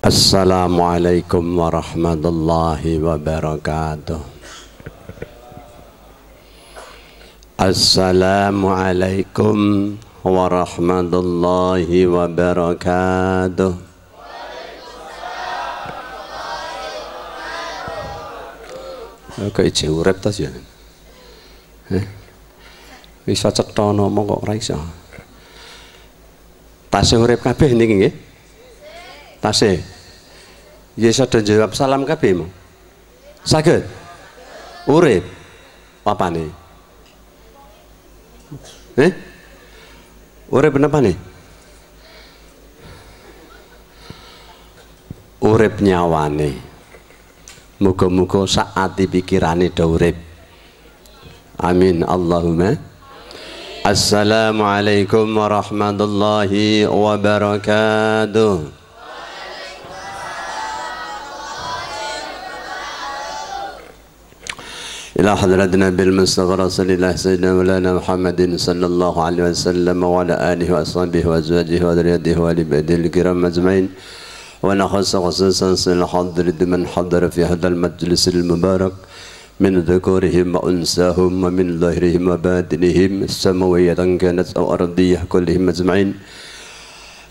Assalamualaikum warahmatullahi wabarakatuh Assalamualaikum warahmatullahi wabarakatuh Oke jauh urep tas ya Bisa cetha nama kok ora iso Tasih urip kabeh niki nggih Tasih Yesus dan jawab salam kabeh, mong. Saged. Urip. nih? Eh? Urip napa nih? Urip nyawane. Muga-muga saati pikirane do urip. Amin Allahumma. Assalamualaikum warahmatullahi wabarakatuh. إلى حضرتنا بالمصطفى رسول الله سيدنا مولانا محمد صلى الله عليه وسلم وعلى آله وأصحابه وأزواجه وذريته وآل الكرام أجمعين ونخص خصوصا حضرة من حضر في هذا المجلس المبارك من ذكورهم وأنساهم ومن ظهرهم وباطنهم السماوية كانت أو أرضية كلهم أجمعين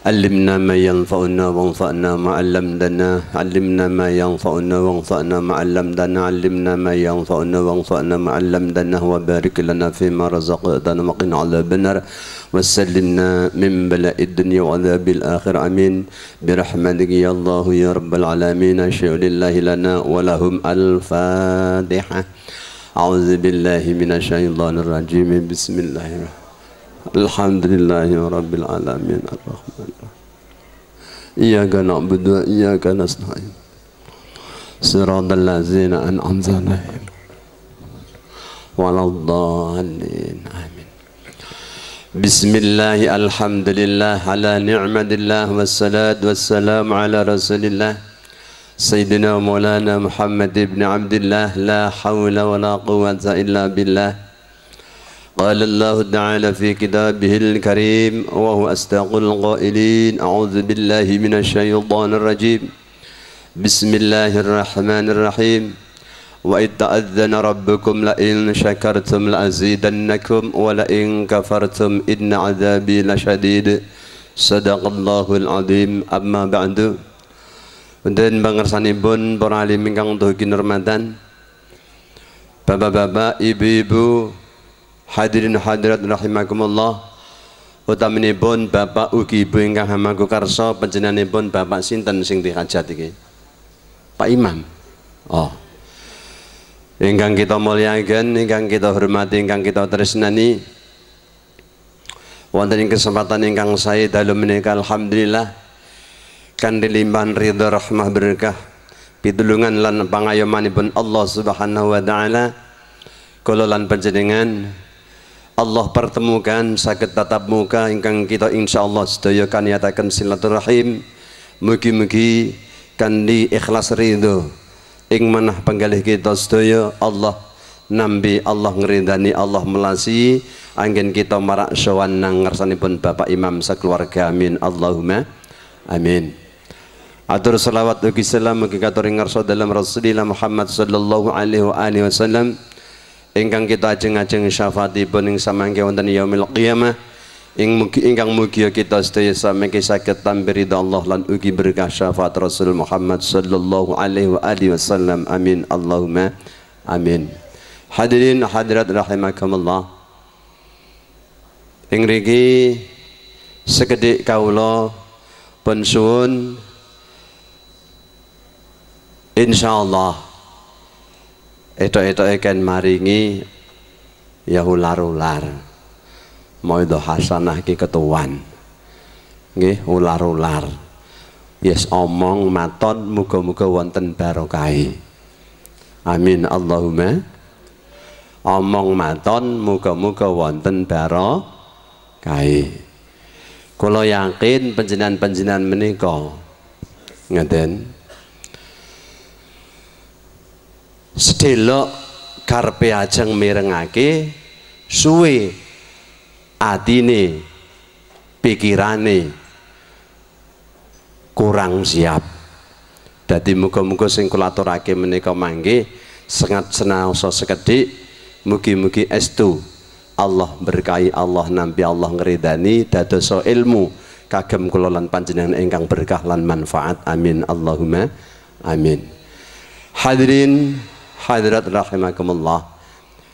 علمنا ما ينفعنا وانفعنا ما علمتنا علمنا ما ينفعنا وانفعنا ما علمتنا علمنا ما ينفعنا وانفعنا ما علمتنا وبارك لنا فيما رزقتنا وقنا عذاب النار وسلمنا من بلاء الدنيا وعذاب الآخر آمين برحمتك يا الله يا رب العالمين أشهد لله لنا ولهم الفاتحة أعوذ بالله من الشيطان الرجيم بسم الله الرحمن الرحيم الحمد لله رب العالمين الرحمن الرحيم إياك نعبد وإياك نستعين صراط الذين أنعمت عليهم ولا الضالين آمين بسم الله الحمد لله على نعمة الله والصلاة والسلام على رسول الله سيدنا مولانا محمد بن عبد الله لا حول ولا قوة إلا بالله قال الله تعالى في كتابه الكريم وهو أستاق القائلين أعوذ بالله من الشيطان الرجيم بسم الله الرحمن الرحيم وإذ تأذن ربكم لئن شكرتم لأزيدنكم ولئن كفرتم إن عذابي لشديد صدق الله العظيم أما بعد Dan pangersanipun para alim ingkang dugi nermatan Bapak-bapak, ibu-ibu, Hadirin hadirat rahimakumullah. utamini pun Bapak ugi Ibu ingkang hamangku penjenani pun Bapak sinten sing dihajat iki? Pak Imam. Oh. Ingkang kita muliakan, ingkang kita hormati, ingkang kita tersenani Wonten ing kesempatan ingkang saya dalam menikah alhamdulillah kan dilimpahan ridha rahmah berkah pitulungan lan pangayomanipun Allah Subhanahu wa taala kula lan Allah pertemukan sakit tatap muka ingkang kita insyaallah sedaya nyatakan silaturahim mugi-mugi kandi ikhlas ridho ing manah penggalih kita sedaya Allah nambi Allah ngerindani Allah melasi angin kita marak syawan nang pun Bapak Imam sekeluarga amin Allahumma amin atur salawat uki salam mugi katur ing dalam Rasulillah Muhammad sallallahu alaihi wa alihi wasallam ingkang kita ajeng-ajeng syafaatipun ing samangke wonten yaumil qiyamah ing mugi ingkang mugi kita sedaya samangke saged tampi ridha Allah lan ugi berkah syafaat Rasul Muhammad sallallahu alaihi wa alihi wasallam amin Allahumma amin hadirin hadirat rahimakumullah ing riki sekedik kawula pun suwun insyaallah Eto Eto Eken maringi ya ular-ular. itu hasanah ki ketuan. gih ular-ular. Yes omong maton muka muga wonten barokai, Amin Allahumma. Omong maton muka muga wonten barokai, kalau yakin penjinan penjinan menikah ngeten sedelok karpe ajeng mirengake suwe atine pikirane kurang siap jadi muga-muga sing kula aturake menika mangke sangat so sekedik, mugi-mugi estu Allah berkahi Allah nampi Allah ngridani so ilmu kagem kula panjenengan ingkang berkah lan manfaat amin Allahumma amin hadirin hadirat rahimakumullah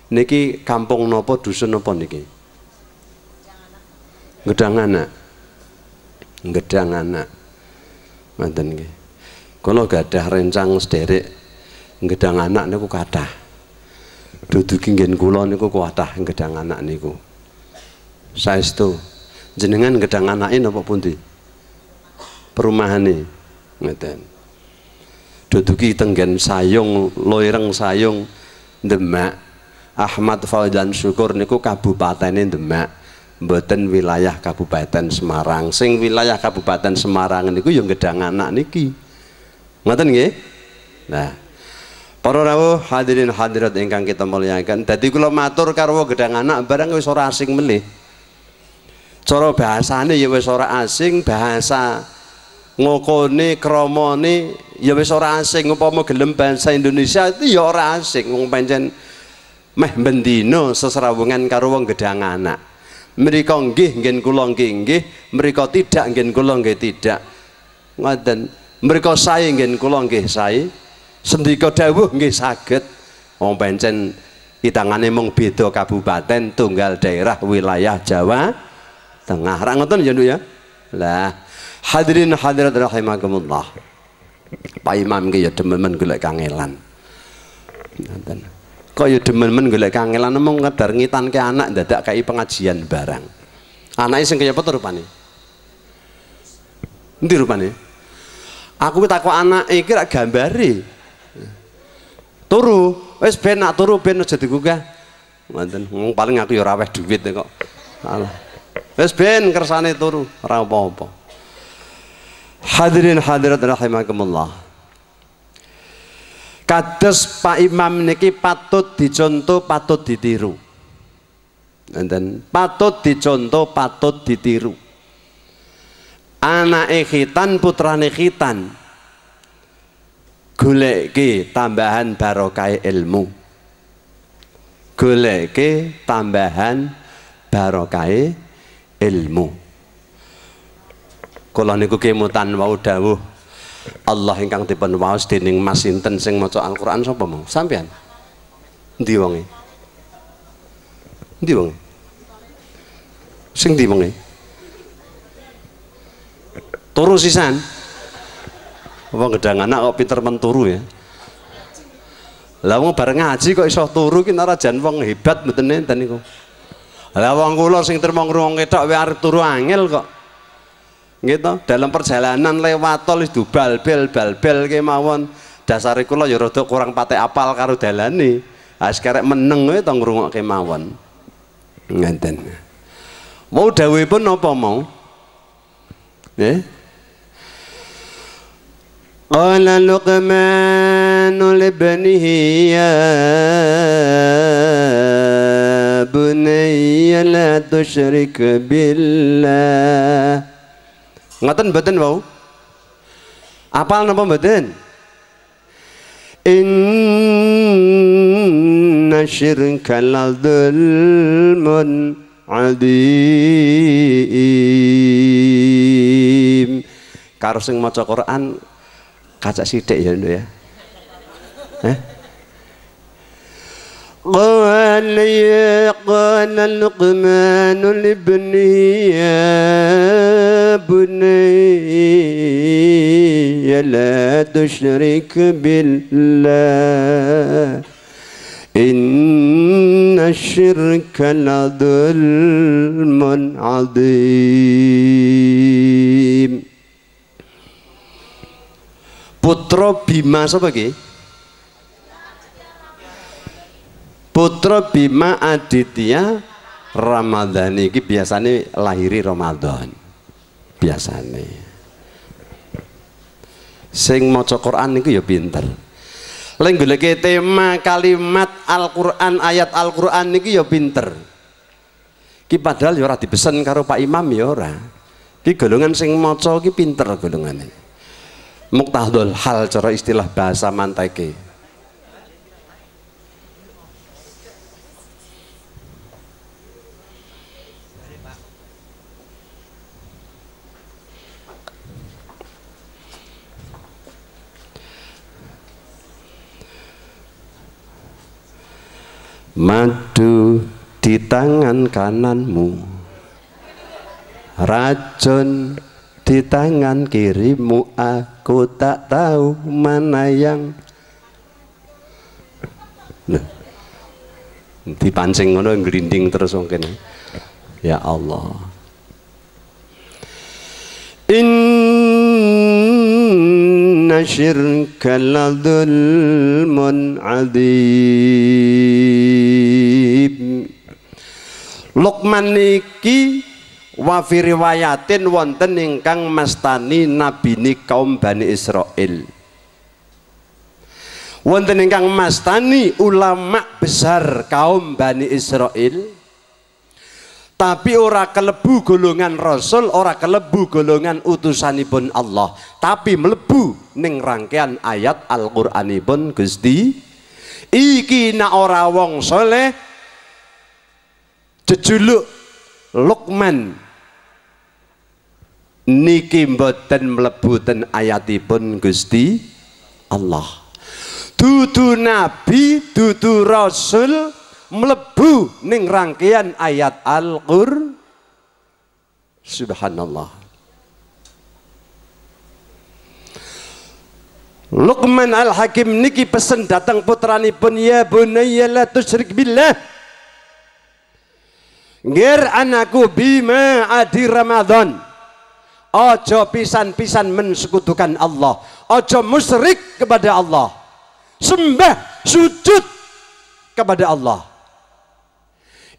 niki kampung nopo dusun nopo niki gedang anak gedang anak niki. Kalau gak gadah rencang sederek gedang anak niku kada. duduki gen kula niku kuatah, gedang anak niku itu, jenengan gedang anake napa Perumahan perumahane ngeten duduki tenggen sayung loireng sayung Demak Ahmad Fauzan Syukur niku ini Demak mboten wilayah Kabupaten Semarang sing wilayah Kabupaten Semarang niku yang gedang anak niki ngoten nggih nah Para rawuh hadirin hadirat ingkang kita muliakan. Dadi kula matur karwo gedang anak barang wis ora asing melih. Cara bahasane ya wis ora asing, bahasa ngokone kromone ya wis ora asing upama gelem bahasa Indonesia itu ya ora asing wong pancen meh bendino seserawungan karo wong gedang anak mereka nggih nggen kula nggih nggih mereka tidak ngen kula nggih tidak ngoten mereka sae nggen kula nggih sae sendika dawuh nggih saged wong pancen hitangane mung beda kabupaten tunggal daerah wilayah Jawa Tengah ra ngoten ya Nduk ya lah Hadirin hadirat rahimakumullah. Pak Imam ki ya demen golek kangelan. Ngoten. Kok ya demen golek kangelan mung ngedar ngitanke anak dadak kai pengajian barang. Anake sing kaya apa rupane? Endi rupane? Aku takok anak, iki rak gambari, Turu, wis ben nak turu ben aja digugah. Ngoten, hmm, paling aku ya ora duit kok. Alah. Wis ben kersane turu, ora apa-apa. Hadirin hadirat rahimakumullah. Kados Pak Imam niki patut dicontoh, patut ditiru. Enten patut dicontoh, patut ditiru. Anak ikhitan, putra ikhitan. Goleki tambahan barokah ilmu. Goleki tambahan barokah ilmu kula niku kemutan wau dawuh Allah ingkang dipun waos dening Mas sinten sing maca Al-Qur'an sapa mong Sampeyan. Endi wonge? Endi wonge? Sing ndi wonge? Turu sisan. wong gedang anak kok pinter men turu ya? Lah wong bareng ngaji kok iso turu ki narajan wong hebat mboten enten niku. Lah wong kula sing terima ngrungokne tok arep turu angel kok gitu dalam perjalanan lewat tol itu balbel balbel kemawon dasar kula lo ya rada kurang patek apal karo dalane ah sekarek meneng wae tong mawon ngenten mau pun apa mau nggih Qala Luqman li ibnihi ya la tusyrik billah Ngoten mboten wau? Apal napa mboten? Inna syirkal dzulmun adim. Karo sing maca Quran kaca sithik ya nduk ya. Eh? قال قال لقمان لابنه يا بني لا تشرك بالله إن الشرك لظلم عظيم Putra Bima sapa ki? putra Bima Aditya Ramadhani ini biasanya lahiri Ramadan biasanya sing maca Quran itu ya pinter lek lagi tema kalimat Al-Qur'an ayat Al-Qur'an niki ya pinter ki padahal ya ora dibesen karo Pak Imam ya ora ki golongan sing maca ki pinter golongane muktahdol hal cara istilah bahasa manteke madu di tangan kananmu racun di tangan kirimu aku tak tahu mana yang nah, dipancing ngono gerinding terus mungkin ya Allah Inna syirka ladulmun adhim Luqman iki wa fi riwayatin wonten ingkang mastani nabini kaum Bani Israel wonten ingkang mastani ulama besar kaum Bani Israel tapi ora kelebu golongan rasul ora kelebu golongan utusanipun Allah tapi melebu ning rangkaian ayat Al-Qur'anipun Gusti iki na ora wong soleh jejuluk Luqman niki mboten mlebu ten ayatipun Gusti Allah dudu nabi dudu rasul melebu ning rangkaian ayat Al-Qur Subhanallah Luqman Al-Hakim niki pesen datang putranipun ya bunayya la tusyrik billah Ngir anakku bima adi Ramadan. Ojo pisan-pisan mensekutukan Allah. Ojo musyrik kepada Allah. Sembah sujud kepada Allah.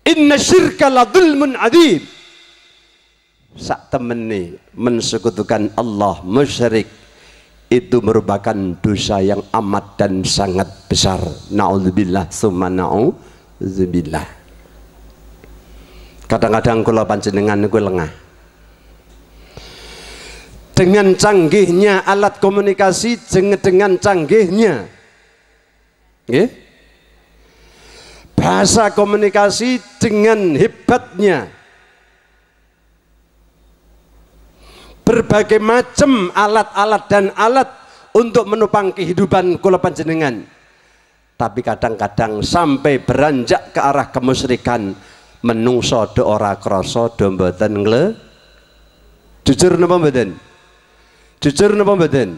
Inna syirka la zulmun adib. Sak temene mensekutukan Allah musyrik itu merupakan dosa yang amat dan sangat besar. Nauzubillah summa nauzubillah. Kadang-kadang kula panjenengan niku lengah. Dengan canggihnya alat komunikasi dengan canggihnya Nggih? Okay? bahasa komunikasi dengan hebatnya berbagai macam alat-alat dan alat untuk menopang kehidupan kula panjenengan tapi kadang-kadang sampai beranjak ke arah kemusyrikan menungso do ora krasa do mboten ngle jujur napa mboten jujur napa mboten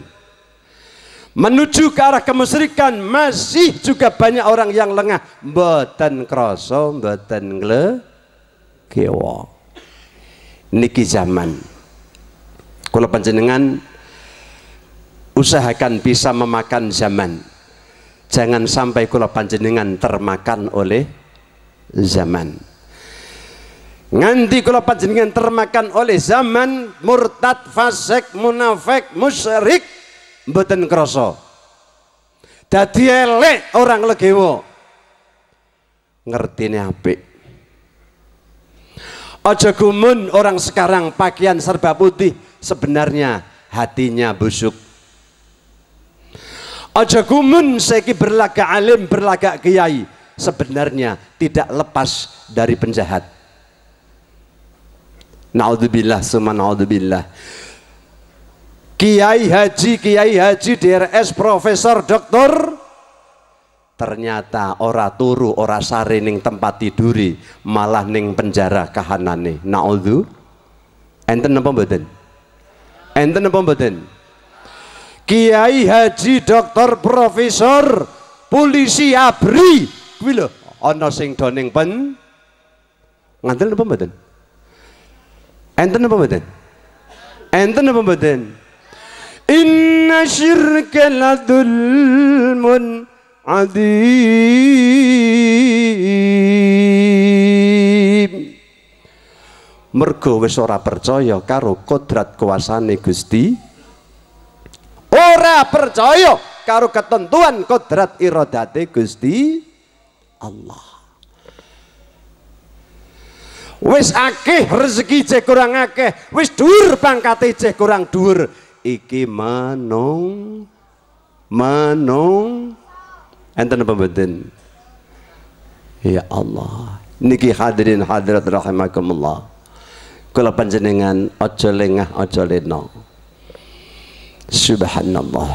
menuju ke arah kemusyrikan masih juga banyak orang yang lengah mboten krasa mboten kewa niki zaman kula panjenengan usahakan bisa memakan zaman jangan sampai kula panjenengan termakan oleh zaman nganti kula panjenengan termakan oleh zaman murtad fasik munafik musyrik mboten krasa. Dadi elek orang legewo. Ngertine apik. Aja gumun orang sekarang pakaian serba putih, sebenarnya hatinya busuk. Aja gumun seki berlagak alim, berlagak kiai, sebenarnya tidak lepas dari penjahat. Naudzubillah semua naudzubillah. Kiai Haji Kiai Haji DRS Profesor Doktor ternyata ora turu ora sare ning tempat tiduri malah ning penjara kahanane Naudhu, enten apa mboten enten apa mboten Kiai Haji Doktor Profesor Polisi Abri kuwi lho ana sing doning pen Ngantel apa mboten enten apa mboten enten apa mboten إن شرك لظلم mergo wis ora percaya karo kodrat kuasane Gusti ora percaya karo ketentuan kodrat irodate Gusti Allah wis akeh rezeki cek kurang akeh wis dhuwur pangkate cek kurang dhuwur iki manung manung enten apa mboten ya Allah niki hadirin hadirat rahimakumullah kula panjenengan aja lengah aja leno subhanallah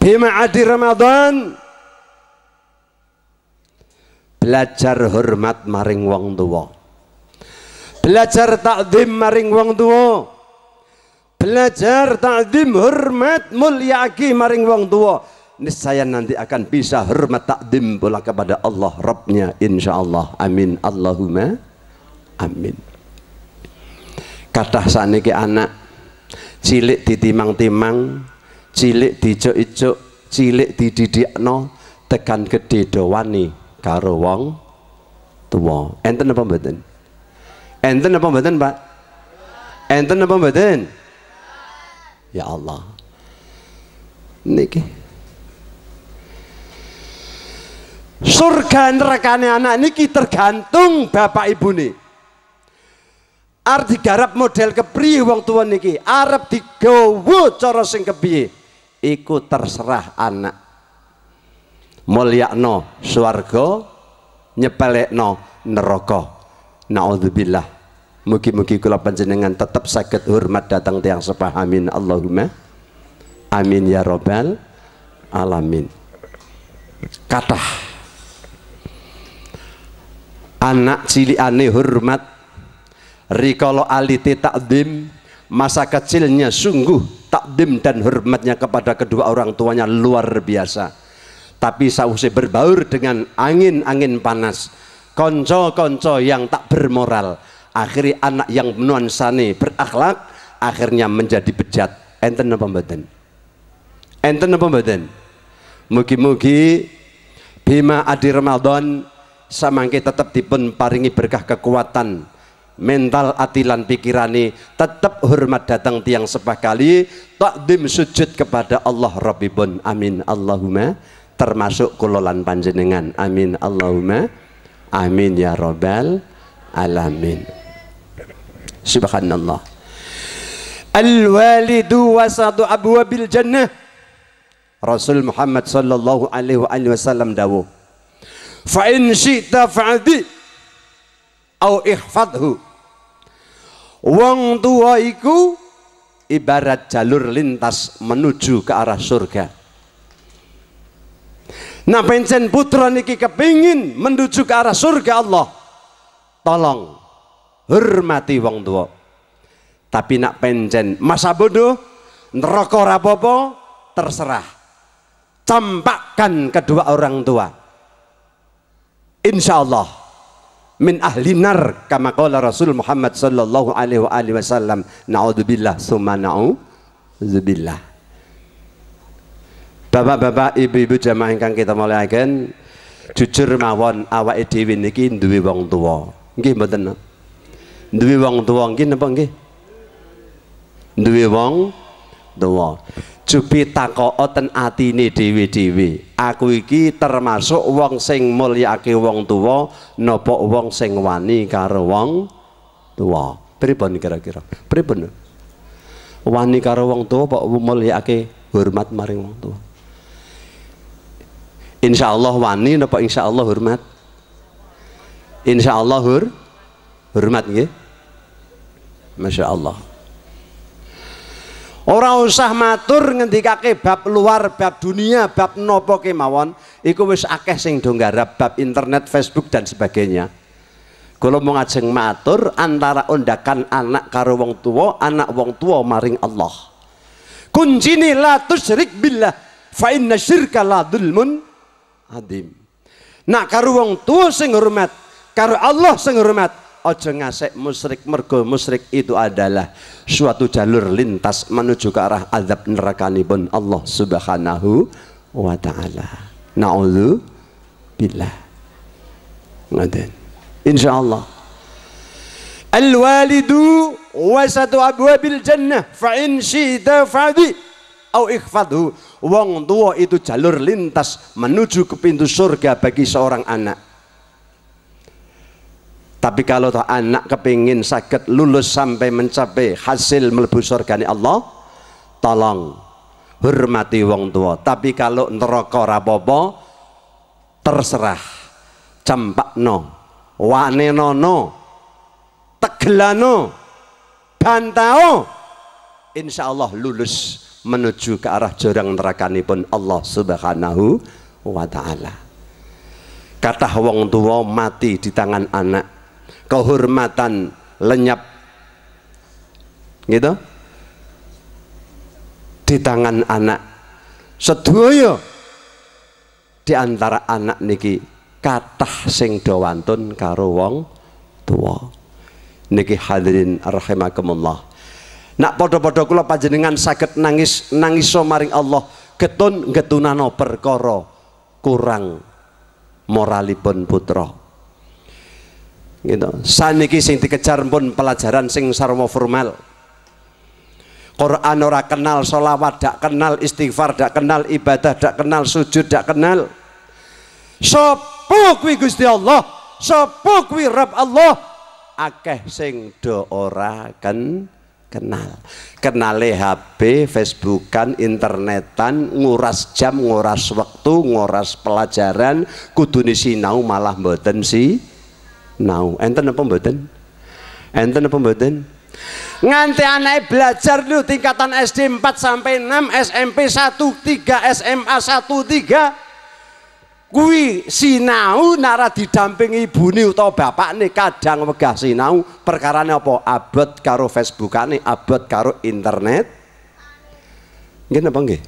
Adi ramadan belajar hormat maring wong tuwa belajar takdim maring wong tuwa belajar takdim hormat mulyaki maring wong tua niscaya nanti akan bisa hormat takdim pula kepada Allah Rabbnya insyaallah amin Allahumma amin sana saniki anak cilik ditimang-timang cilik dijuk-ijuk cilik dididikno tekan gede dawani karo wong tuwa enten apa mboten enten apa mboten Pak enten apa mboten ya Allah niki surga nerakane anak niki tergantung bapak ibu nih arep digarap model kepri wong tua niki arep digawa cara sing kepiye iku terserah anak mulyakno swarga nyepelekno neraka naudzubillah Mugi-mugi kula panjenengan tetap sakit hormat datang tiang sepah. Amin Allahumma. Amin ya robbal alamin. Kata anak cilik ane hormat Rikolo alite takdim masa kecilnya sungguh takdim dan hormatnya kepada kedua orang tuanya luar biasa tapi sausi berbaur dengan angin-angin panas konco-konco yang tak bermoral akhirnya anak yang nuansane berakhlak akhirnya menjadi bejat enten apa mboten enten apa mboten mugi-mugi bima adi Ramadan samangke tetap dipun paringi berkah kekuatan mental atilan pikirani tetap hormat datang tiang sepah kali takdim sujud kepada Allah Rabbibun amin Allahumma termasuk kulolan panjenengan amin Allahumma amin ya robbal alamin subhanallah al walidu wasadu abwabil jannah Rasul Muhammad sallallahu alaihi wasallam dawu fa in syi'ta fa'di au ihfadhu wong tua iku ibarat jalur lintas menuju ke arah surga Nah pencen putra niki kepingin menuju ke arah surga Allah. Tolong hormati wong tua tapi nak penjen masa bodoh neraka rapopo terserah campakkan kedua orang tua insya Allah min ahli nar kama qala Rasul Muhammad sallallahu alaihi wasallam naudzubillah summa naudzubillah Bapak-bapak, ibu-ibu jamaah ingkang kita mulaikan jujur mawon awake dhewe niki duwe wong tuwa. Nggih mboten duwe wong tuwa nggih napa nggih duwe wong tuwa jubi takoka ten atine dhewe-dhewe aku iki termasuk wong sing mulyakake wong tuwa napa wong sing wani karo wong tuwa pripun kira-kira pripun wani karo wong tuwa apa mulyakake hormat maring wong tuwa Allah wani insya Allah hormat Allah hur hormat nggih Masya Allah Orang usah matur kakek bab luar, bab dunia, bab nopo kemawon, iku wis akeh sing do bab internet, Facebook dan sebagainya. Kula mau ngajeng matur antara undakan anak karo wong tua, anak wong tua maring Allah. Kuncini la tusyrik billah fa inna syirka la dzulmun adzim. Nak karo wong tua sing hormat, karo Allah sing hormat, ojo ngasek musrik mergo musrik itu adalah suatu jalur lintas menuju ke arah azab nerakanipun Allah subhanahu wa ta'ala na'udhu billah insya insyaallah al walidu wasatu abwabil jannah fa'in syi'ta fa'di au ikhfadhu wong tua itu jalur lintas menuju ke pintu surga bagi seorang anak tapi kalau toh anak kepingin sakit lulus sampai mencapai hasil melebus organi Allah, tolong hormati wong tua. Tapi kalau neraka rapopo, terserah. Campak no, wane no no, tegelano, bantau. Insya Allah lulus menuju ke arah jurang neraka pun Allah subhanahu wa ta'ala. Kata wong tua mati di tangan anak kehormatan lenyap gitu di tangan anak sedoyo di antara anak niki katah sing dawantun karo wong tua niki hadirin rahimakumullah nak podo podo kula panjenengan sakit nangis nangis maring Allah getun ketunano perkara kurang moralipun putra gitu saniki sing dikejar pun pelajaran sing sarwa formal Quran ora kenal sholawat dak kenal istighfar dak kenal ibadah dak kenal sujud dak kenal sopo kuwi Gusti Allah sopo kuwi Rabb Allah akeh sing do ora ken kenal kenale HP Facebookan internetan nguras jam nguras waktu nguras pelajaran kudune sinau malah mboten sih now. Enten apa mboten? Enten apa mboten? Nganti anak belajar dulu tingkatan SD 4 sampai 6, SMP 1 3, SMA 1 3. Kuwi sinau nara didampingi atau bapak bapakne kadang wegah sinau perkarane apa? Abot karo Facebook Facebookane, abot karo internet. Nggih apa nggih?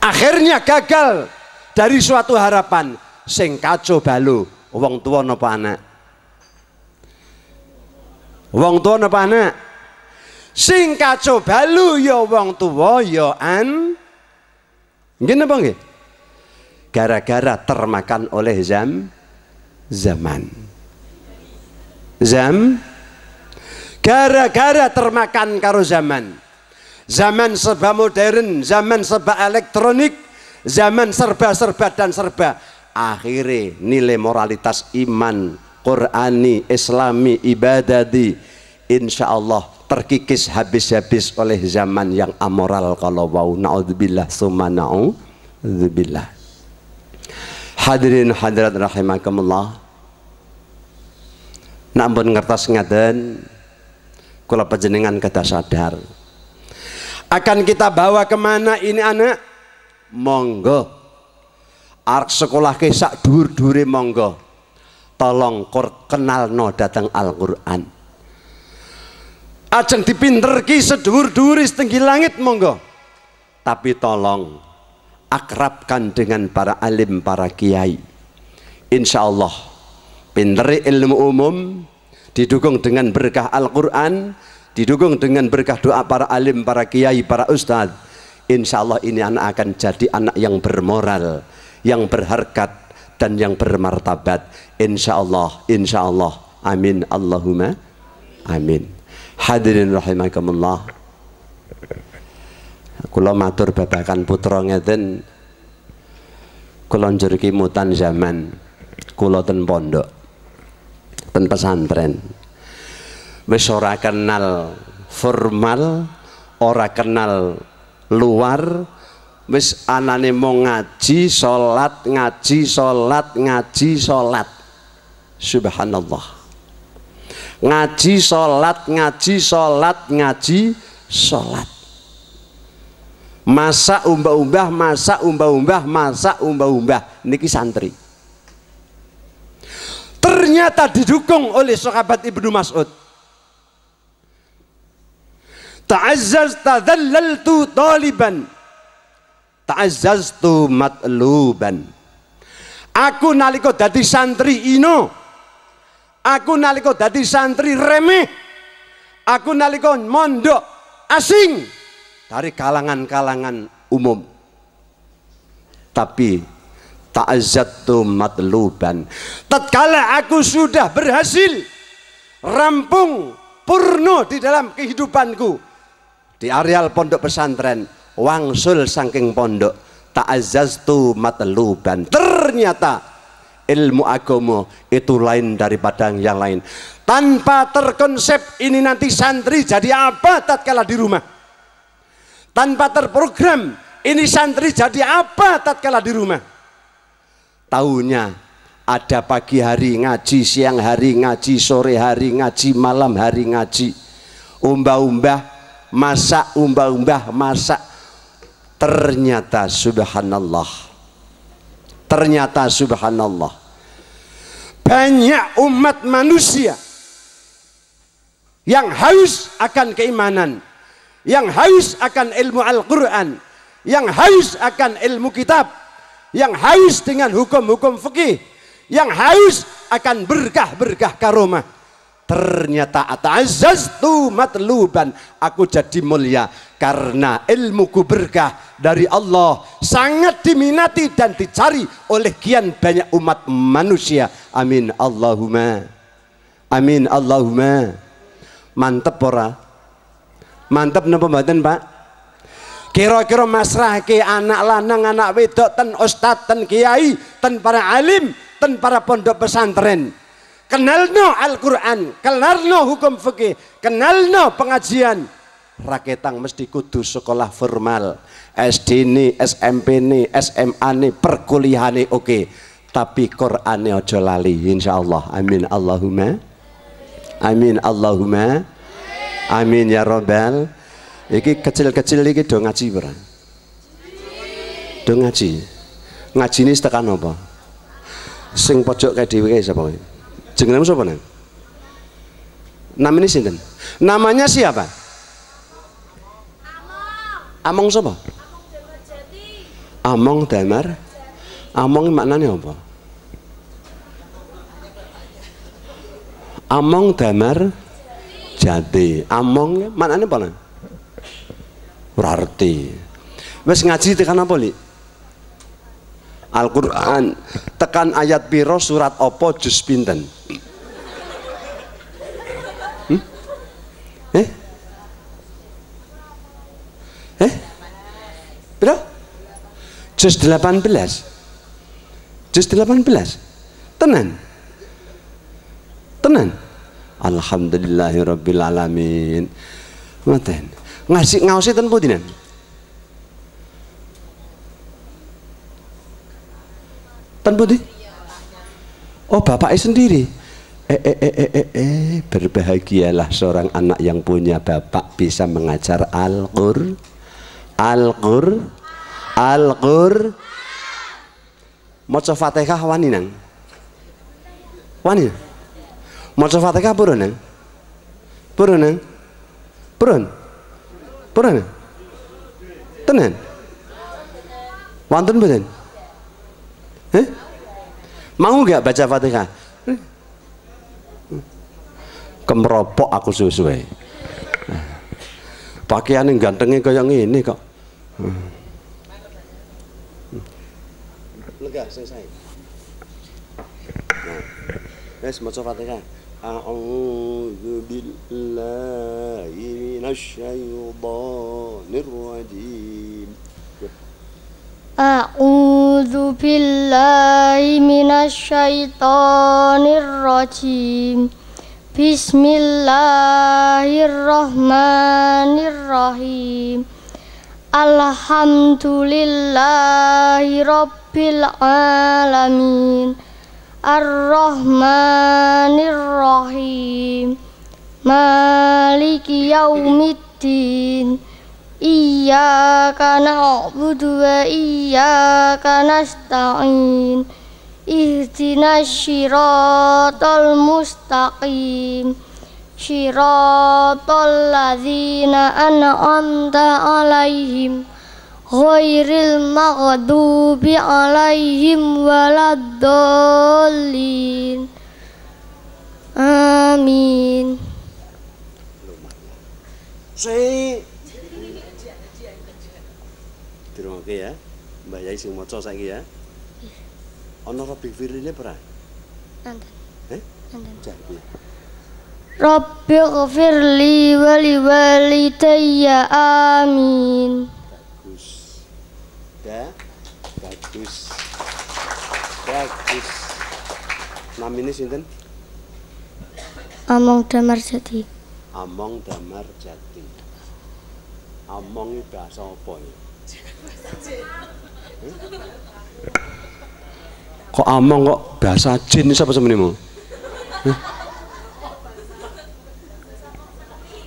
Akhirnya gagal dari suatu harapan sing kaco balu wong tua napa anak wong tua napa anak sing kacau lu ya wong tua ya an gini napa gara-gara termakan oleh zam zaman zam gara-gara termakan karo zaman zaman serba modern zaman serba elektronik zaman serba-serba dan serba akhirnya nilai moralitas iman Qurani Islami ibadati insya Allah terkikis habis-habis oleh zaman yang amoral kalau wau naudzubillah summa naudzubillah hadirin hadirat rahimakumullah namun ngertas ngadan kula panjenengan kita sadar akan kita bawa kemana ini anak monggo arek sekolah sak dur dhuwure monggo tolong no datang Al-Qur'an ajeng dipinterki sedur duri setenggi langit monggo tapi tolong akrabkan dengan para alim para kiai insya Allah pinter ilmu umum didukung dengan berkah Al-Quran didukung dengan berkah doa para alim para kiai para ustadz insya Allah ini anak akan jadi anak yang bermoral yang berharkat dan yang bermartabat insya Allah insya Allah amin Allahumma amin hadirin rahimakumullah kula matur babakan putra ngeten kula njurki mutan zaman kula ten pondok ten pesantren wis ora kenal formal ora kenal luar wis anane mau ngaji salat ngaji salat ngaji salat subhanallah ngaji salat ngaji salat ngaji salat masa umbah-umbah masa umbah-umbah masa umbah-umbah niki santri ternyata didukung oleh sahabat Ibnu Mas'ud ta'azzaz tadhallaltu taliban ta'azzaztu matluban aku naliko dadi santri ino aku naliko dadi santri remeh aku naliko mondok asing dari kalangan-kalangan umum tapi ta'azzatu matluban tatkala aku sudah berhasil rampung purno di dalam kehidupanku di areal pondok pesantren wangsul saking pondok ta'azzaztu matluban ternyata ilmu agomo itu lain daripada yang lain tanpa terkonsep ini nanti santri jadi apa tatkala di rumah tanpa terprogram ini santri jadi apa tatkala di rumah tahunya ada pagi hari ngaji siang hari ngaji sore hari ngaji malam hari ngaji umbah-umbah masak umbah-umbah masak ternyata subhanallah ternyata subhanallah banyak umat manusia yang haus akan keimanan yang haus akan ilmu Al-Quran yang haus akan ilmu kitab yang haus dengan hukum-hukum fikih yang haus akan berkah-berkah karomah ternyata ata'azzaztu matluban aku jadi mulia karena ilmuku berkah dari Allah sangat diminati dan dicari oleh kian banyak umat manusia amin Allahumma amin Allahumma mantep ora mantep napa mboten Pak kira-kira ke anak lanang anak wedok ten ustad ten kiai ten para alim ten para pondok pesantren kenalno Al-Quran kenalno hukum fikih kenalno pengajian raketang mesti kudu sekolah formal SD ini SMP ini SMA ini perkuliahan ini oke tapi Quran ini aja lali Allah, amin Allahumma amin Allahumma amin ya robbal ini kecil-kecil lagi do ngaji berang do ngaji ngaji ini setekan apa sing pojok kayak siapa? ini siapa? sapa nang namanya siapa? namanya siapa Among sapa? Among damar. Among maknanya apa? Among damar jati. Among maknanya apa? Berarti. Wes ngaji tekan apa, Li? Al-Qur'an. Tekan ayat piro surat apa juz pinten? Hmm? Eh? Eh? Berapa? Juz 18. Juz 18. Tenan. Tenan. Alhamdulillahirabbil alamin. Ngoten. Ngasih ngaosi ten pundi Ten pundi? Oh, bapak sendiri. Eh, eh, eh, eh, eh, eh, berbahagialah seorang anak yang punya bapak bisa mengajar Al-Qur'an. Al-Qur Al-Qur Maca Fatihah wani nang Wani Maca Fatihah purun nang Purun nang Purun Purun Tenan Wonten mboten Eh Mau nggak baca Fatihah Kemeropok aku suwe-suwe pakaian yang gantengnya kayak ini kok Hmm. Lega selesai. Nah, semua sahabat ya. A'udhu billahi minasyaitanir rajim. A'udhu billahi minasyaitanir rajim. Bismillahirrahmanirrahim. Alhamdulillahi Rabbil Alamin Ar-Rahmanir Rahim Maliki Yaumiddin Iyaka na'budu wa iyaka nasta'in Ihdinash shiratal mustaqim Shiratal ladzina an'amta alaihim Ghairil maghdubi alaihim waladdallin Amin Saya Dirungke ya Mbak Yai sing maca saiki ya iya. Ana Robi Firline pernah? Nanten Eh? Nanten Jadi. Rabbi ghafirli wali Daya amin Bagus Ya, bagus Bagus ini sinten? Among Damar Jati Among Damar Jati Among ini bahasa apa ya? Kok among kok bahasa jin siapa sebenarnya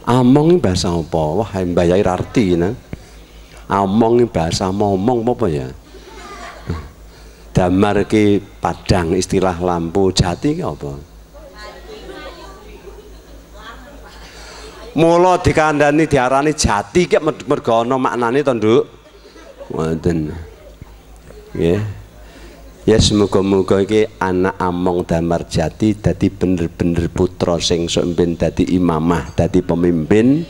Among bahasa apa? Wah, Mbah Yai Rarti Among bahasa ngomong apa ya? Damar ki Padang istilah lampu jati ki apa? Mula dikandani diarani jati ki mergo ana maknane to, Nduk. Wonten. Nggih. Yeah. Ya semoga-moga iki anak Among Damarjati dadi bener-bener putra sing sok tadi imamah, dadi pemimpin.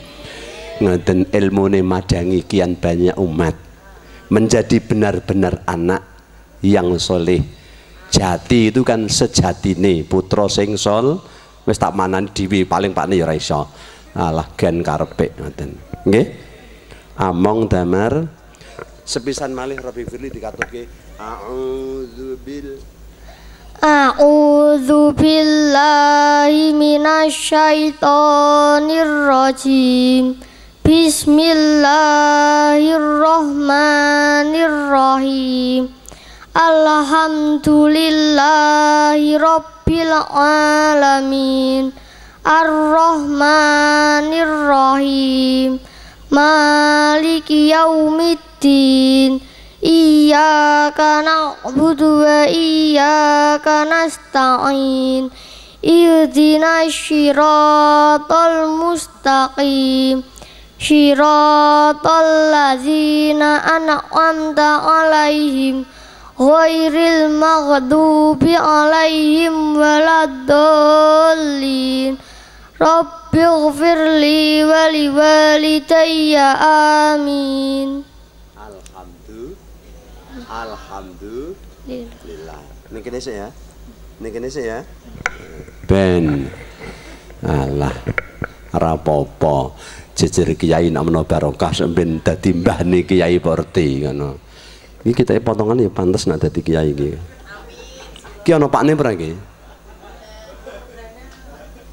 ilmu ilmune madangi kian banyak umat. Menjadi benar-benar anak yang soleh. Jati itu kan sejatine putra sing sol wis tak manani diwi paling pakne ya ora iso. Alah gen karepe ngoten. Nggih. Among Damar sepisan malih Rabi Firli dikatakan. A'udzu bil A'udzu billahi minasyaitonir rajim. Bismillahirrahmanirrahim. Alhamdulillahi rabbil alamin. ar Maliki Yaumiddin Iyyaka na'budu wa iyyaka nasta'in Ihdinash shiratal mustaqim Shiratal ladzina an'amta 'alaihim ghairil maghdubi 'alaihim waladdallin Rabbighfirli wa liwalidayya amin Alhamdulillah. Niki nese ya. Niki ya. Ben. Allah, Rapopo. Jejer kiai nak menawa barokah sampean dadi mbah niki kiai porti ngono. Iki kita potongan ya pantas nak dadi kiai iki. Ki ana pakne pra iki?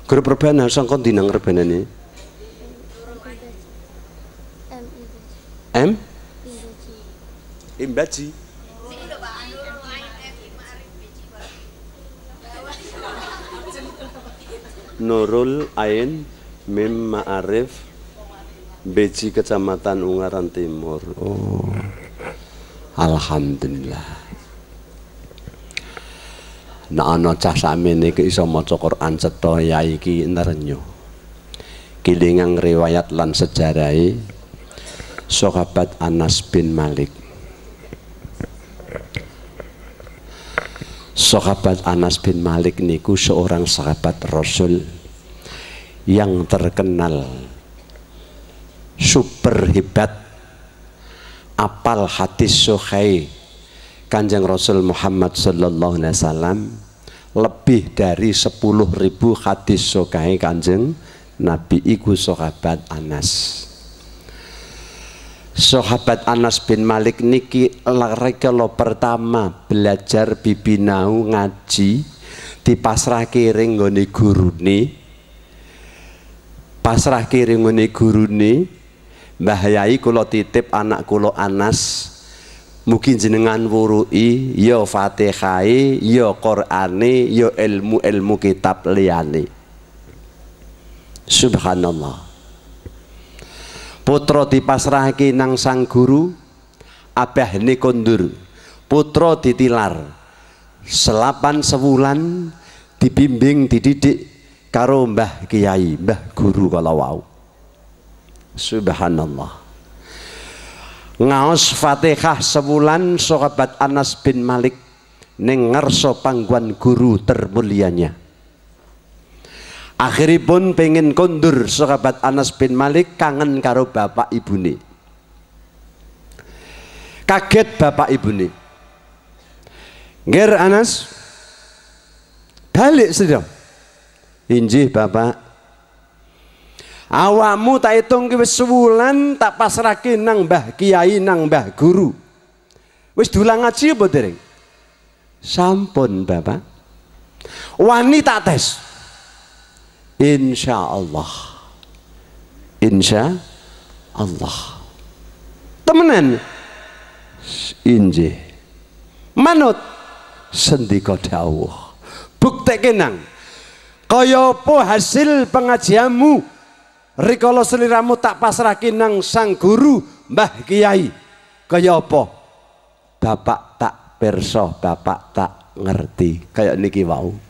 Grup rebana sangka dinang rebanane. M? Imbaji. Nurul Ain Mim Ma'arif Beji Kecamatan Ungaran Timur. Oh. Alhamdulillah. Nek ana cah sakmene iki iso maca Quran cetha ya iki nernyo. Gilingang riwayat lan sejarahe sahabat Anas bin Malik sahabat Anas bin Malik niku seorang sahabat Rasul yang terkenal super hebat apal hadis suhai Kanjeng Rasul Muhammad sallallahu alaihi wasallam lebih dari 10.000 hadis suhai Kanjeng Nabi iku sahabat Anas sahabat Anas bin Malik niki lareke lo pertama belajar bibinau ngaji di pasrah kiring goni ni pasrah kiring goni guru Mbah bahayai kulo titip anak kulo Anas mungkin jenengan wurui yo ya Fatihai yo ya Qurani yo ya ilmu-ilmu kitab liani. Subhanallah putra dipasrahke nang sang guru abah ini kondur putra ditilar selapan sewulan dibimbing dididik karo mbah kiai mbah guru kalau wau subhanallah ngaos fatihah sewulan sahabat Anas bin Malik ning ngarsa pangguan guru termulianya Akhiripun pengen kondur sahabat Anas bin Malik kangen karo bapak ibu nih Kaget bapak ibu nih ger Anas balik sedang. Injih bapak. Awakmu tak hitung ke sebulan tak pasrakin nang bah Kiai nang bah Guru. Wis dulang ngaji apa Sampun bapak. wanita tes. Insya Allah. Insya Allah. Temenan. inji Manut. Sendika dawuh. Bukteke nang. Kaya apa hasil pengajianmu? Rikala seliramu tak pasrah nang Sang Guru Mbah Kiai. Kaya apa? Bapak tak perso, bapak tak ngerti. Kayak niki wau. Wow.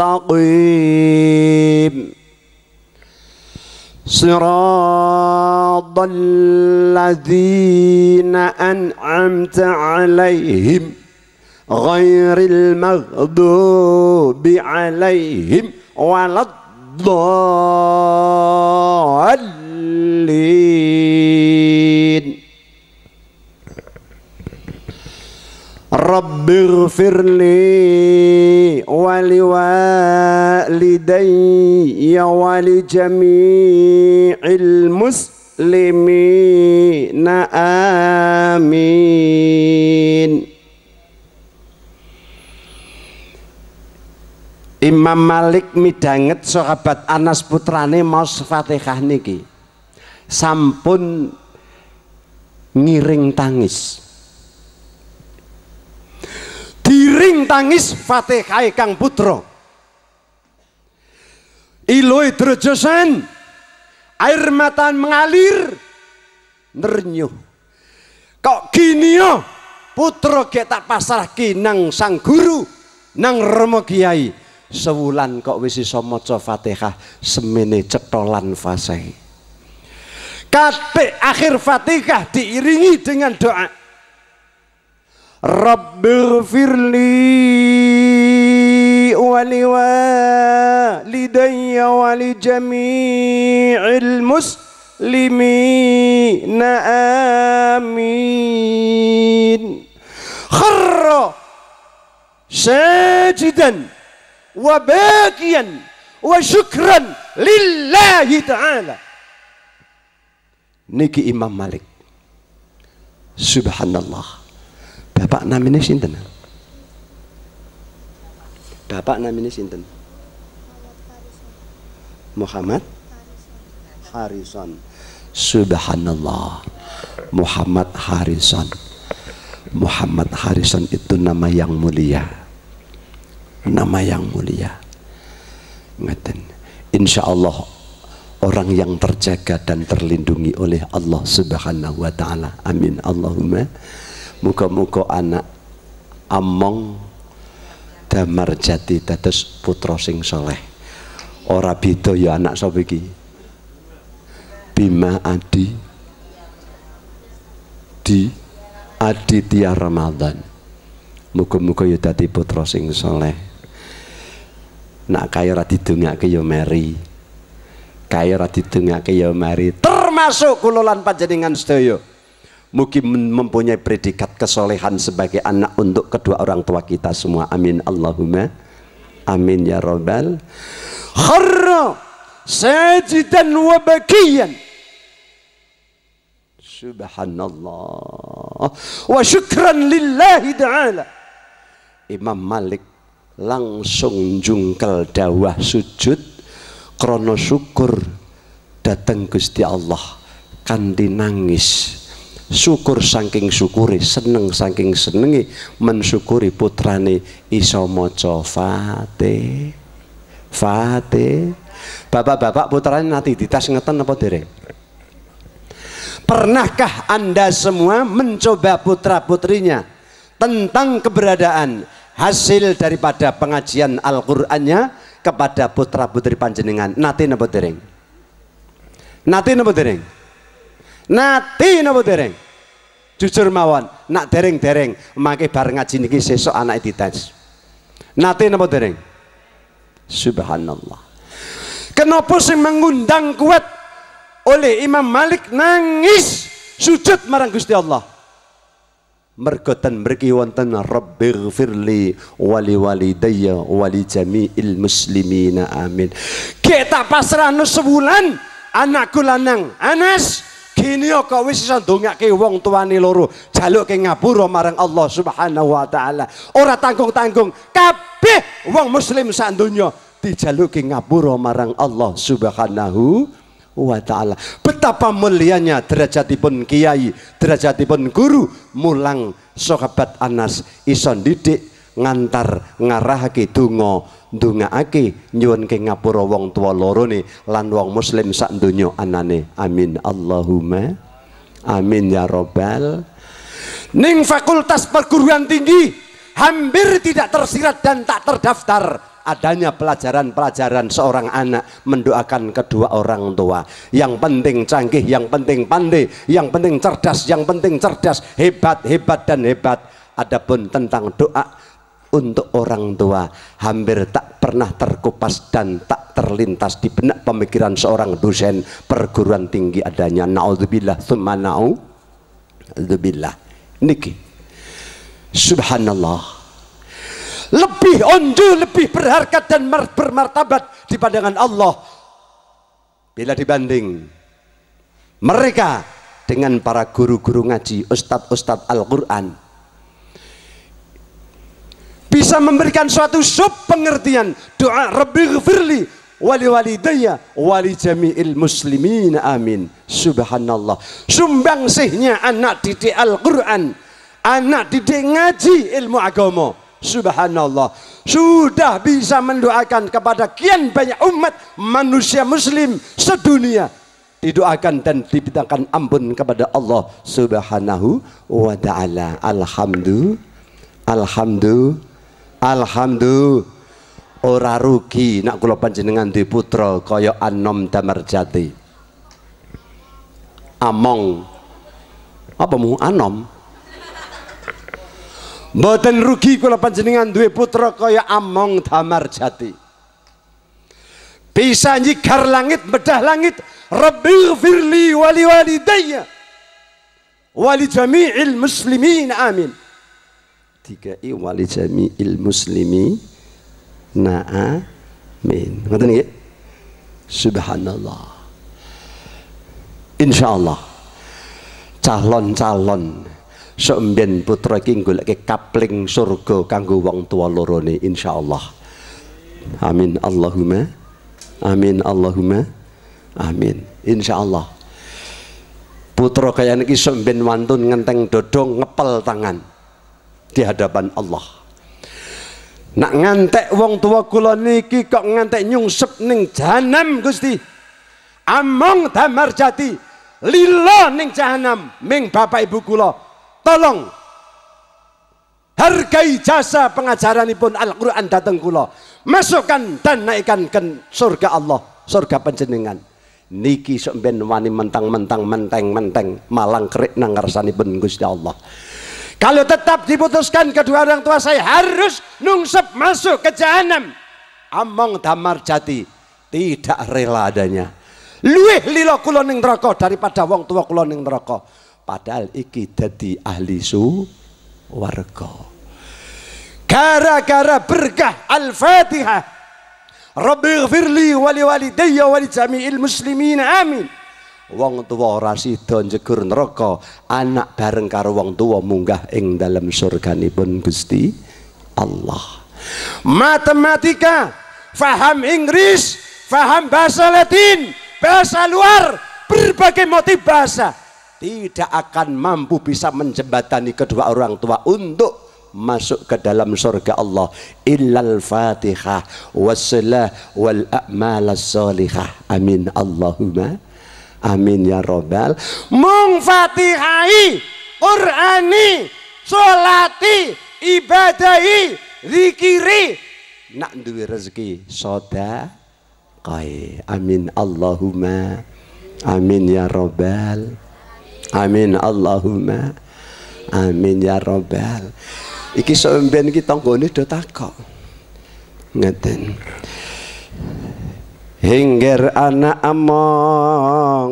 المستقيم صراط الذين أنعمت عليهم غير المغضوب عليهم ولا الضالين رب اغفر لي ولوالدي ولجميع المسلمين آمين Imam Malik midanget sahabat Anas putrane mau Fatihah niki sampun ngiring tangis giring tangis fatihai Kang Putra. Iloi drejesan, air mata mengalir, nernyuh. Kok gini yo, putra gek tak pasrah nang sang guru, nang remo kiai. Sewulan kok wis iso maca Fatihah semene cetolan fasih. Katik akhir Fatihah diiringi dengan doa. رب اغفر لي ولوالدي ولجميع المسلمين آمين خر ساجدا وباكيا وشكرا لله تعالى نيكي إمام مالك سبحان الله Bapak namine sinten? Bapak namine sinten? Muhammad Harrison. Subhanallah. Muhammad Harrison. Muhammad Harrison itu nama yang mulia. Nama yang mulia. Ngeten. Insya Allah orang yang terjaga dan terlindungi oleh Allah Subhanahu wa taala. Amin. Allahumma muka muka anak among damar jati tetes putra sing soleh ora bido ya anak sobeki Bima Adi di Aditya Ramadan muka muka ya dadi putra sing soleh nak kaya ora ke ya meri kaya ora didongake ya meri termasuk kula lan panjenengan sedaya mungkin mempunyai predikat kesolehan sebagai anak untuk kedua orang tua kita semua amin Allahumma amin ya rabbal kharra sajidan wa bakiyan subhanallah wa syukran lillahi ta'ala Imam Malik langsung jungkel dawah sujud krono syukur datang Gusti Allah kandi nangis syukur saking syukuri seneng saking senengi mensyukuri putrane iso maca Fatih Fatih Bapak-bapak putrane nanti ditas ngeten apa dereng Pernahkah Anda semua mencoba putra-putrinya tentang keberadaan hasil daripada pengajian Al-Qur'annya kepada putra-putri panjenengan? Nate napa dereng? Nate napa dereng? Nati nopo dereng? Jujur mawon, nak dereng-dereng, mangke bareng ngaji niki sesuk anak dites. Nati nopo dereng? Subhanallah. Kenapa sih mengundang kuat oleh Imam Malik nangis sujud marang Gusti Allah? Mergoten mriki wonten Rabbighfirli wali walidayya wali jami'il muslimina amin. Kita pasrah sebulan anakku lanang Anas kini kok wis iso ndongake wong tuane loro. ke ngapura marang Allah Subhanahu wa taala. Ora tanggung-tanggung, kabeh wong muslim sak donya dijaluki ngapura marang Allah Subhanahu wa taala. Betapa mulianya derajatipun kiai, derajatipun guru mulang sahabat Anas iso didik ngantar ngarahake donga ndongaake nyuwunke ngapura wong loro lorone lan wong muslim sak donya anane amin Allahumma amin ya robbal ning fakultas perguruan tinggi hampir tidak tersirat dan tak terdaftar adanya pelajaran-pelajaran seorang anak mendoakan kedua orang tua yang penting canggih, yang penting pandai yang penting cerdas, yang penting cerdas hebat, hebat dan hebat adapun tentang doa untuk orang tua hampir tak pernah terkupas dan tak terlintas di benak pemikiran seorang dosen perguruan tinggi adanya naudzubillah summa naudzubillah niki subhanallah lebih onju lebih berharga dan bermartabat di pandangan Allah bila dibanding mereka dengan para guru-guru ngaji ustadz-ustadz Al-Quran bisa memberikan suatu sub pengertian doa Rabbi Ghafirli wali wali daya wali jami'il muslimin amin subhanallah sumbangsihnya anak didik Al-Quran anak didik ngaji ilmu agama subhanallah sudah bisa mendoakan kepada kian banyak umat manusia muslim sedunia didoakan dan dimintakan ampun kepada Allah subhanahu wa ta'ala alhamdulillah alhamdulillah Alhamdulillah ora rugi nak kula panjenengan duwe putra kaya Anom Damarjati. Among apa mu Anom? Mboten rugi kula panjenengan duwe putra kaya Among Damarjati. Bisa nyikar langit bedah langit Rabbi firli wali walidayya wali jami'il muslimin amin dikai wali il muslimi na'a min Ngerti? nih subhanallah insyaallah calon-calon sok putra kinggul ke kapling surga kanggo wong tua lorone insyaallah amin Allahumma amin Allahumma amin insyaallah putra kaya niki sok wantun ngenteng dodong ngepel tangan di hadapan Allah nak ngantek wong tua kula niki kok ngantek nyungsep ning jahanam Gusti among damar jati lila ning jahanam ming bapak ibu kula tolong hargai jasa pengajaranipun Al-Quran datang kula masukkan dan naikkan ke surga Allah surga panjenengan. niki sok ben wani mentang-mentang menteng-menteng malang kerik nang ngarsanipun Gusti Allah kalau tetap diputuskan kedua orang tua saya harus nungsep masuk ke jahanam. Among damar jati tidak rela adanya. Luih lilo kuloning rokok neraka daripada wong tua kuloning rokok, neraka. Padahal iki jadi ahli su warga. Gara-gara berkah Al-Fatihah. Rabbi ghafirli wali walidayya wali jami'il muslimin amin wong tuwa ora sida njegur neraka anak bareng karo wong tuwa munggah ing dalam surganipun Gusti Allah matematika faham Inggris faham bahasa Latin bahasa luar berbagai motif bahasa tidak akan mampu bisa menjembatani kedua orang tua untuk masuk ke dalam surga Allah illal fatihah wassalah wal a'mal solihah amin Allahumma amin ya robbal mung fatihai qurani solati ibadahi zikiri nak duwe rezeki soda kai amin Allahumma amin ya robbal amin Allahumma amin ya robbal iki sampeyan iki tanggane do takok ngeten Hingger anak among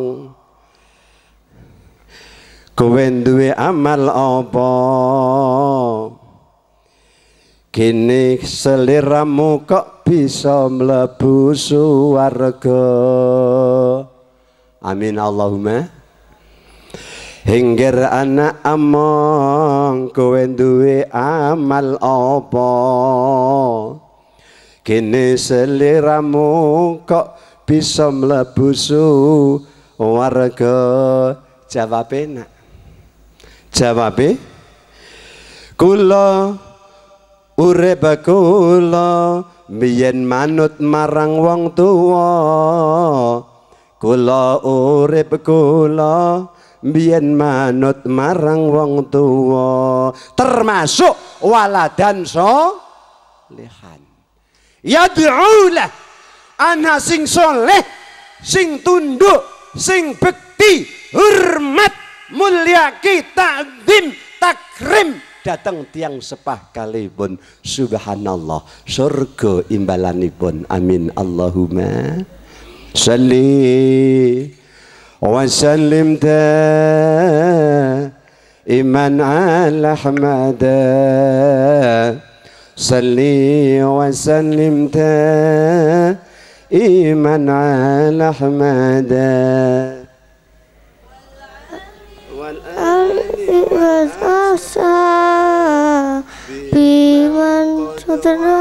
Kowe duwe amal apa Kini seliramu kok bisa mlebu suwarga Amin Allahumma Hingger anak among kowe duwe amal apa kene seliramu kok bisa melebusu warga jawab enak jawab e, kula urip kula biyen manut marang wong tua. kula urep kula biyen manut marang wong tua. termasuk waladan so lihan yad'ulah ana sing soleh sing tunduk sing bekti hormat mulia kita dim takrim datang tiang sepah kali pun subhanallah surga imbalanipun amin Allahumma salli wa sallim ta iman al ahmada صلي وسلم تائما على أحمد بمن من عبدا والآل والأصحاب في من أدرى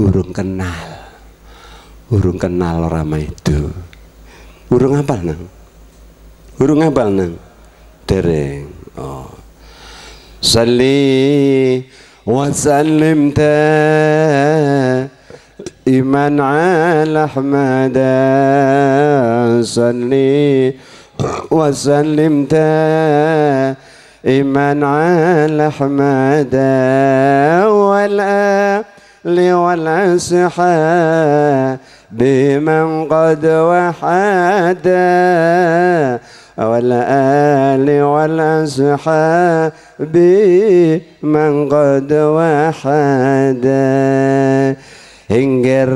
Urung kenal urung kenal ramai itu urung apa nang urung apa nang dereng oh sali wa sallim ta iman ala ahmada sali wa sallim ta iman ala ahmada wal ali wal asha بمن قد وحدا والآل والأصحاب بمن قد وحدا هنجر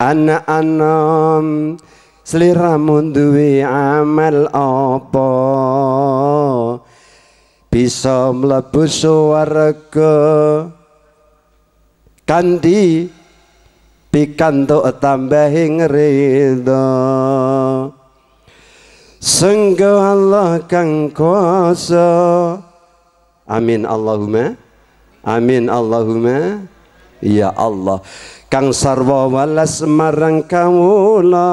أن أنام سليرا مندوي عمل أبا بسام لبسو ورقا كان pikanto tambahing ridho Sengguh Allah kang kuasa Amin Allahumma Amin Allahumma Ya Allah Kang sarwa walas marang kawula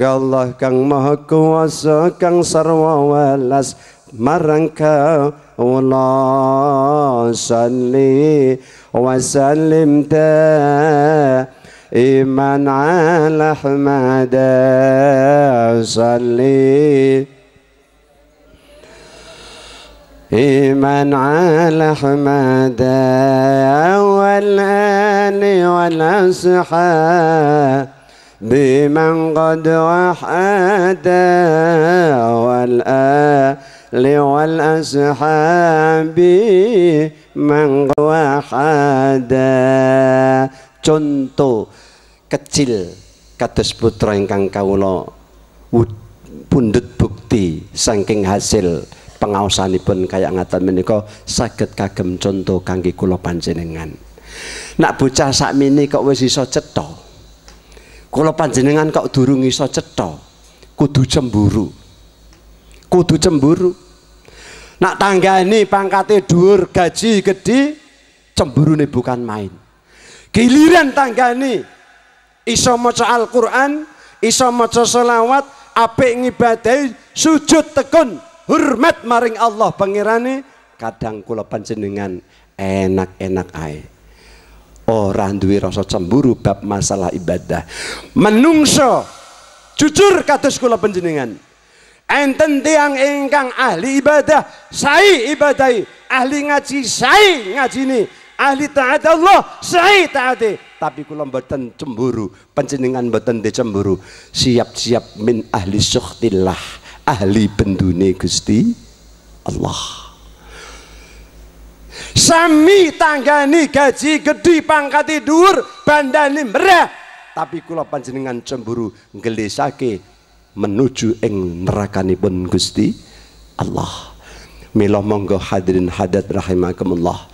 Allah kang maha kuasa kang sarwa walas مرنك والله صلي وسلم إيمان على احمد صلي إيمان على حمد والآل والأصحاب بمن قد وحد والآل لوال أصحاب من وحدا contoh kecil kados putra ingkang kawula pundut bukti saking hasil pengaosanipun kaya ngaten menika saged kagem conto kangge kula panjenengan nak bocah sakmini kok wis iso cetha kula panjenengan kok durung iso cetha kudu cemburu kudu cemburu nak tangga ini pangkatnya dur gaji gede cemburu nih bukan main giliran tangga ini iso maca Al-Quran iso maca selawat apik ngibadai sujud tekun hormat maring Allah pengirani kadang kula panjenengan enak-enak ae ora duwe rasa cemburu bab masalah ibadah menungso jujur kados kula panjenengan enten tiang ingkang ahli ibadah sai ibadai ahli ngaji sai ngajini ahli taat Allah sai taat tapi kula mboten cemburu panjenengan mboten cemburu siap-siap min ahli syukhtillah ahli bendune Gusti Allah sami tanggani gaji gede pangkati dhuwur bandani merah tapi kula panjenengan cemburu nggelisake menuju ing nerakanipun Gusti Allah mila monggo hadirin hadat rahimakumullah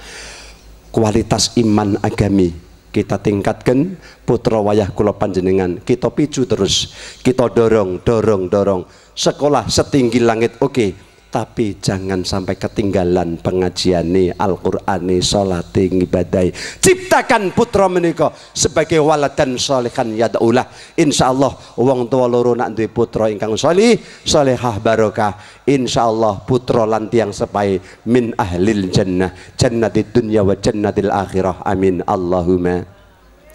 kualitas iman agami kita tingkatkan putra wayah kula panjenengan kita picu terus kita dorong dorong dorong sekolah setinggi langit oke okay tapi jangan sampai ketinggalan pengajian pengajiane Al-Qur'ane salate ibadai. ciptakan putra menikah sebagai dan solehan yadaulah insyaallah uang tua loro nak di putra ingkang solih solehah barokah insyaallah putra lan sepai min ahlil jannah jannah di dunia wa di akhirah amin Allahumma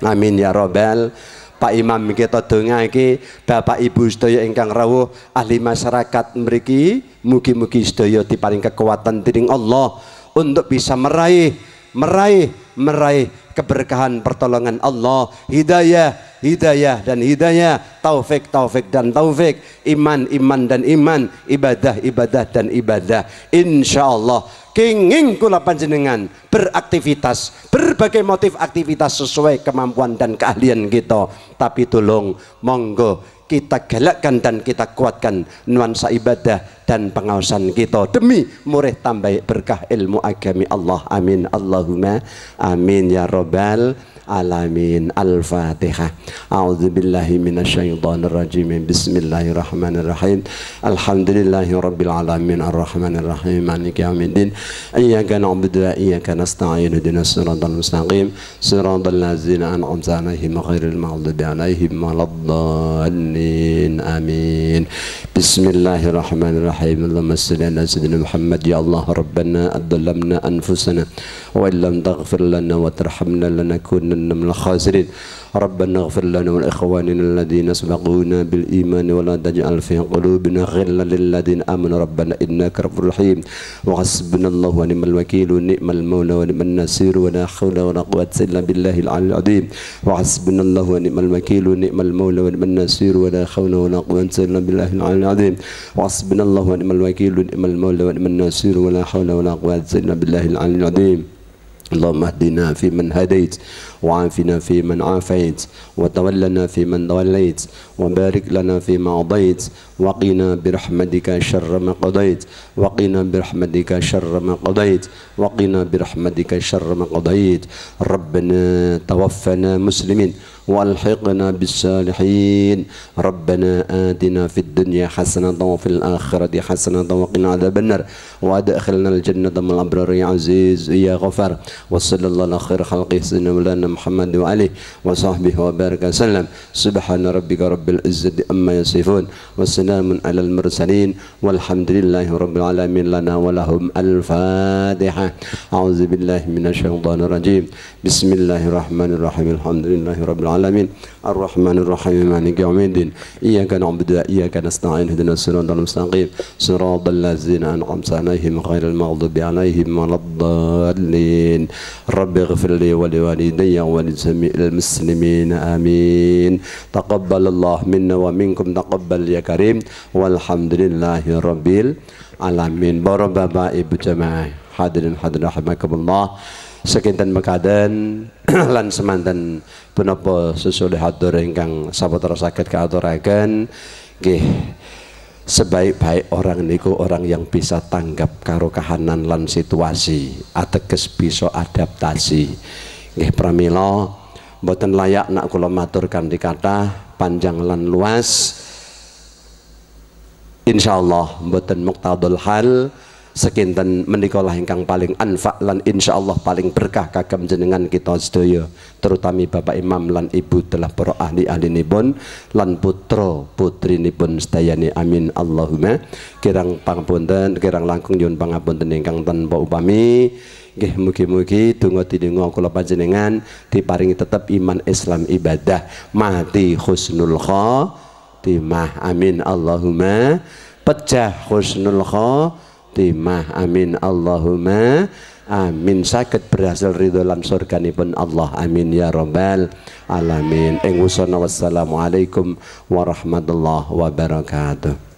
amin ya rabbal Pak Imam kita donga iki Bapak Ibu sedaya ingkang rawuh ahli masyarakat mriki mugi-mugi sedaya diparing kekuatan dening Allah untuk bisa meraih meraih meraih keberkahan pertolongan Allah hidayah hidayah dan hidayah taufik taufik dan taufik iman iman dan iman ibadah ibadah dan ibadah Insya Allah, kenging kula panjenengan beraktivitas berbagai motif aktivitas sesuai kemampuan dan keahlian kita tapi tolong monggo kita galakkan dan kita kuatkan nuansa ibadah dan pengawasan kita demi murih tambah berkah ilmu agami Allah amin Allahumma amin ya robbal alamin al-fatihah a'udzu billahi minasyaitonir rajim bismillahirrahmanirrahim alhamdulillahi rabbil alamin arrahmanir rahim maliki yaumiddin iyyaka na'budu wa iyyaka nasta'in ihdinas siratal mustaqim siratal ladzina an'amta 'alaihim ghairil maghdubi 'alaihim waladdallin amin bismillahirrahmanirrahim الرحيم اللهم صل على سيدنا محمد يا الله ربنا ظلمنا أنفسنا وإن لم تغفر لنا وترحمنا لنكونن من الخاسرين ربنا اغفر لنا ولإخواننا الذين سبقونا بالإيمان ولا تجعل في قلوبنا غلا للذين آمنوا ربنا إنك رب رحيم وحسبنا الله ونعم الوكيل ونعم المولى ونعم النصير ولا حول ولا قوة إلا بالله العلي العظيم وحسبنا الله ونعم الوكيل ونعم المولى ونعم النصير ولا حول ولا قوة إلا بالله العلي العظيم وحسبنا الله ونعم الوكيل ونعم المولى ونعم النصير ولا حول ولا قوة إلا بالله العلي العظيم اللهم اهدنا فيمن هديت وعافنا فيمن عافيت وتولنا فيمن توليت وبارك لنا فيما قضيت وقنا برحمتك شر ما قضيت وقنا برحمتك شر ما قضيت وقنا برحمتك شر ما قضيت ربنا توفنا مسلمين والحقنا بالصالحين ربنا آتنا في الدنيا حسنة وفي الآخرة حسنة وقنا عذاب النار وأدخلنا الجنة من الأبرار يا عزيز يا غفار وصلى الله على خير خلقه سيدنا مولانا محمد وعليه وصحبه وبارك وسلم سبحان ربك رب العزة أما يصفون وسلام على المرسلين والحمد لله رب العالمين لنا ولهم الفاتحة أعوذ بالله من الشيطان الرجيم بسم الله الرحمن الرحيم الحمد لله رب العالمين العالمين الرحمن الرحيم مالك يوم الدين إياك نعبد وإياك نستعين اهدنا الصراط المستقيم صراط الذين أنعمت عليهم غير المغضوب عليهم ولا الضالين رب اغفر لي ولوالدي ولجميع المسلمين آمين تقبل الله منا ومنكم تقبل يا كريم والحمد لله رب alamin para bapak ibu jemaah hadirin hadirat rahimakumullah sekinten mekaden lan semanten Penapa sesudah hatur ingkang ke saged kaaturaken gih sebaik-baik orang niku orang yang bisa tanggap karo kahanan lan situasi ateges bisa adaptasi gih pramilo, boten layak nak kula maturkan dikata panjang lan luas insyaallah boten muktadul hal sekinten menikolah ingkang paling anfa lan insya Allah paling berkah kagem jenengan kita sedoyo terutami Bapak Imam lan Ibu telah para ahli nipun lan putro putra nipun sedayani amin Allahumma kirang pangapunten kirang langkung yun pangapunten ingkang tanpa upami Gih mugi-mugi donga dinenga kula panjenengan diparingi tetap iman Islam ibadah mati husnul khotimah amin Allahumma pecah khusnul khotimah khatimah amin Allahumma amin sakit berhasil ridho lan pun Allah amin ya robbal alamin ing wasalamualaikum warahmatullahi wabarakatuh